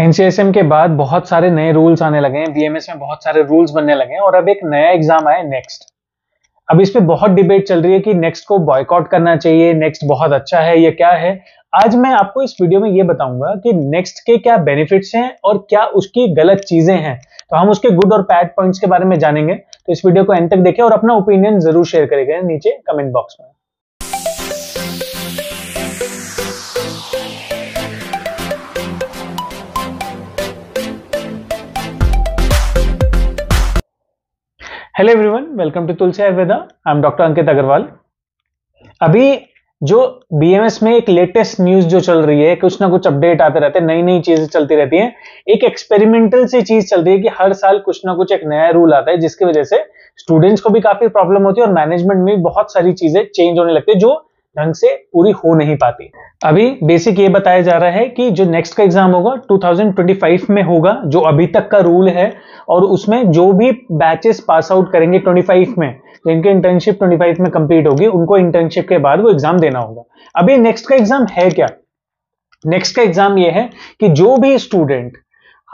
NCSM के बाद बहुत सारे नए रूल्स आने लगे हैं बीएमएस में बहुत सारे रूल्स बनने लगे हैं और अब एक नया एग्जाम आया नेक्स्ट अब इस पर बहुत डिबेट चल रही है कि नेक्स्ट को बॉयकॉट करना चाहिए नेक्स्ट बहुत अच्छा है या क्या है आज मैं आपको इस वीडियो में ये बताऊंगा कि नेक्स्ट के क्या बेनिफिट्स हैं और क्या उसकी गलत चीजें हैं तो हम उसके गुड और बैड पॉइंट्स के बारे में जानेंगे तो इस वीडियो को एंड तक देखें और अपना ओपिनियन जरूर शेयर करेगा नीचे कमेंट बॉक्स में hello everyone welcome to Tulsi Ayurveda I am doctor Ankit Agrawal अभी जो बीएमएस में एक लेटेस्ट न्यूज जो चल रही है कुछ ना कुछ अपडेट आते रहते हैं नई नई चीजें चलती रहती हैं एक एक्सपेरिमेंटल सी चीज चल रही है कि हर साल कुछ ना कुछ एक नया रूल आता है जिसकी वजह से स्टूडेंट्स को भी काफी प्रॉब्लम होती है और मैनेजमेंट में भी बहुत सारी चीजें चेंज होने लगती है जो ढंग से पूरी हो नहीं पाती अभी बेसिक ये बताया जा रहा है कि जो नेक्स्ट का एग्जाम होगा 2025 में होगा जो अभी तक का रूल है और उसमें जो भी बैचेस पास आउट करेंगे 25 में जिनके इंटर्नशिप 25 में कंप्लीट होगी उनको इंटर्नशिप के बाद वो एग्जाम देना होगा अभी नेक्स्ट का एग्जाम है क्या नेक्स्ट का एग्जाम ये है कि जो भी स्टूडेंट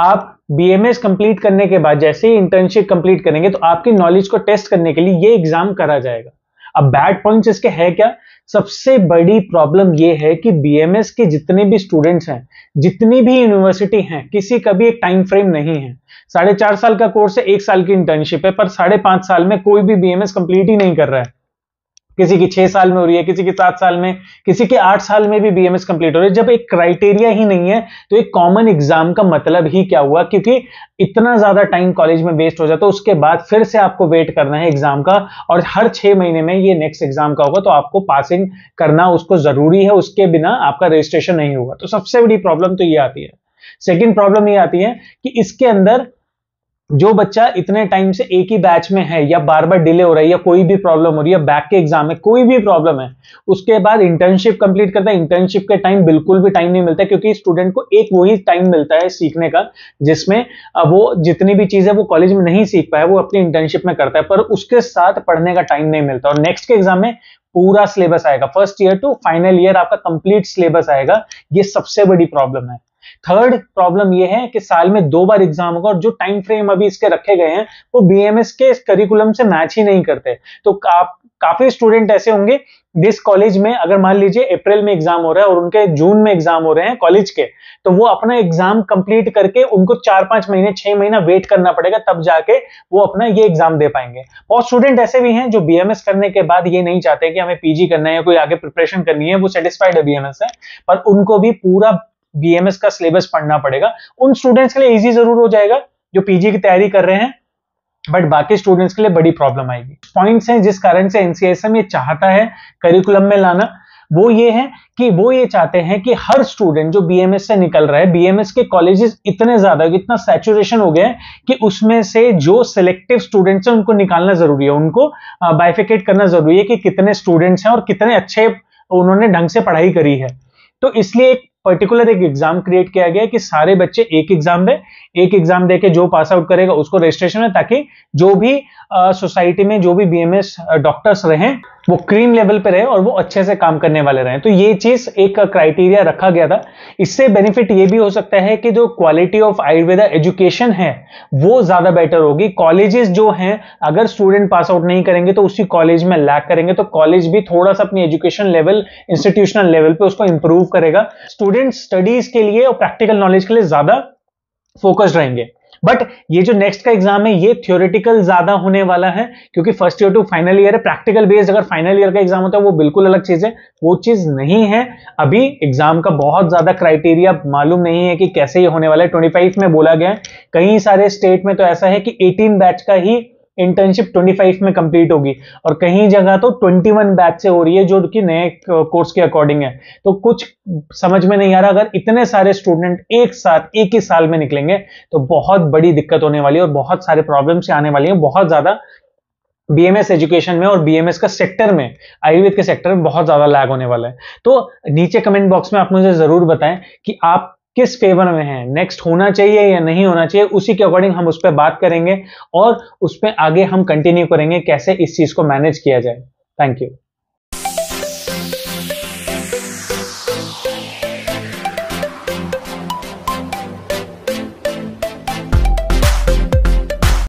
आप बीएमएस कंप्लीट करने के बाद जैसे ही इंटर्नशिप कंप्लीट करेंगे तो आपकी नॉलेज को टेस्ट करने के लिए ये एग्जाम करा जाएगा अब बैड पॉइंट्स इसके है क्या सबसे बड़ी प्रॉब्लम ये है कि बीएमएस के जितने भी स्टूडेंट्स हैं जितनी भी यूनिवर्सिटी हैं किसी का भी एक टाइम फ्रेम नहीं है साढ़े चार साल का कोर्स है एक साल की इंटर्नशिप है पर साढ़े पांच साल में कोई भी बीएमएस कंप्लीट ही नहीं कर रहा है किसी की छह साल में हो रही है किसी की सात साल में किसी के आठ साल में भी बीएमएस कंप्लीट हो रही है जब एक क्राइटेरिया ही नहीं है तो एक कॉमन एग्जाम का मतलब ही क्या हुआ क्योंकि इतना ज्यादा टाइम कॉलेज में वेस्ट हो जाता है उसके बाद फिर से आपको वेट करना है एग्जाम का और हर छह महीने में ये नेक्स्ट एग्जाम का होगा तो आपको पासिंग करना उसको जरूरी है उसके बिना आपका रजिस्ट्रेशन नहीं होगा तो सबसे बड़ी प्रॉब्लम तो ये आती है सेकेंड प्रॉब्लम ये आती है कि इसके अंदर जो बच्चा इतने टाइम से एक ही बैच में है या बार बार डिले हो रहा है या कोई भी प्रॉब्लम हो रही है बैक के एग्जाम में कोई भी प्रॉब्लम है उसके बाद इंटर्नशिप कंप्लीट करता है इंटर्नशिप के टाइम बिल्कुल भी टाइम नहीं मिलता क्योंकि स्टूडेंट को एक वही टाइम मिलता है सीखने का जिसमें वो जितनी भी चीज़ है वो कॉलेज में नहीं सीख पाया वो अपनी इंटर्नशिप में करता है पर उसके साथ पढ़ने का टाइम नहीं मिलता और नेक्स्ट के एग्जाम में पूरा सिलेबस आएगा first year to final year आपका कंप्लीट सिलेबस आएगा ये सबसे बड़ी प्रॉब्लम है थर्ड प्रॉब्लम ये है कि साल में दो बार एग्जाम होगा और जो टाइम फ्रेम अभी इसके रखे गए हैं वो बीएमएस के इस करिकुलम से मैच ही नहीं करते तो आप काफी स्टूडेंट ऐसे होंगे जिस कॉलेज में अगर मान लीजिए अप्रैल में एग्जाम हो रहा है और उनके जून में एग्जाम हो रहे हैं कॉलेज के तो वो अपना एग्जाम कंप्लीट करके उनको चार पांच महीने छह महीना वेट करना पड़ेगा तब जाके वो अपना ये एग्जाम दे पाएंगे और स्टूडेंट ऐसे भी हैं जो बीएमएस करने के बाद ये नहीं चाहते कि हमें पीजी करना है या कोई आगे प्रिपरेशन करनी है वो सेटिस्फाइड है बीएमएस है पर उनको भी पूरा बीएमएस का सिलेबस पढ़ना पड़ेगा उन स्टूडेंट्स के लिए इजी जरूर हो जाएगा जो पीजी की तैयारी कर रहे हैं बट बाकी स्टूडेंट्स के लिए बड़ी प्रॉब्लम आएगी पॉइंट्स हैं जिस कारण से एनसीएसएम ये चाहता है करिकुलम में लाना वो ये है कि वो ये चाहते हैं कि हर स्टूडेंट जो बीएमएस से निकल रहा है बीएमएस के कॉलेजेस इतने ज्यादा इतना सेचुरेशन हो गया है कि उसमें से जो सिलेक्टिव स्टूडेंट्स हैं उनको निकालना जरूरी है उनको बाइफिकेट करना जरूरी है कि कितने स्टूडेंट्स हैं और कितने अच्छे उन्होंने ढंग से पढ़ाई करी है तो इसलिए एक पर्टिकुलर एक एग्जाम क्रिएट किया गया है कि सारे बच्चे एक एग्जाम दे एक एग्जाम देके जो पास आउट करेगा उसको रजिस्ट्रेशन है ताकि जो भी सोसाइटी में जो भी बीएमएस डॉक्टर्स रहे वो क्रीम लेवल पे रहे और वो अच्छे से काम करने वाले रहे तो ये चीज एक क्राइटेरिया रखा गया था इससे बेनिफिट ये भी हो सकता है कि जो क्वालिटी ऑफ आयुर्वेदा एजुकेशन है वो ज्यादा बेटर होगी कॉलेजेस जो हैं अगर स्टूडेंट पास आउट नहीं करेंगे तो उसी कॉलेज में लैक करेंगे तो कॉलेज भी थोड़ा सा अपनी एजुकेशन लेवल इंस्टीट्यूशनल लेवल पे उसको इंप्रूव करेगा स्टूडेंट स्टूडेंट स्टडीज के लिए और प्रैक्टिकल नॉलेज के लिए ज्यादा फोकस्ड रहेंगे बट ये जो नेक्स्ट का एग्जाम है ये थ्योरेटिकल ज्यादा होने वाला है क्योंकि first year to final year है प्रैक्टिकल बेस्ड अगर फाइनल ईयर का एग्जाम होता है वो बिल्कुल अलग चीज है वो चीज नहीं है अभी एग्जाम का बहुत ज्यादा क्राइटेरिया मालूम नहीं है कि कैसे ये होने वाला है ट्वेंटी में बोला गया है कई सारे स्टेट में तो ऐसा है कि एटीन बैच का ही इंटर्नशिप 25 में कंप्लीट होगी और कहीं जगह तो 21 बैच से हो रही है जो कि नए कोर्स के अकॉर्डिंग है तो कुछ समझ में नहीं आ रहा अगर इतने सारे स्टूडेंट एक साथ एक ही साल में निकलेंगे तो बहुत बड़ी दिक्कत होने वाली है और बहुत सारे प्रॉब्लम्स आने वाली है बहुत ज्यादा बीएमएस एजुकेशन में और बीएमएस का सेक्टर में आयुर्वेद के सेक्टर में बहुत ज्यादा लैग होने वाला है तो नीचे कमेंट बॉक्स में आप मुझे जरूर बताएं कि आप किस फेवर में है नेक्स्ट होना चाहिए या नहीं होना चाहिए उसी के अकॉर्डिंग हम उस पर बात करेंगे और उसमें आगे हम कंटिन्यू करेंगे कैसे इस चीज़ को मैनेज किया जाए थैंक यू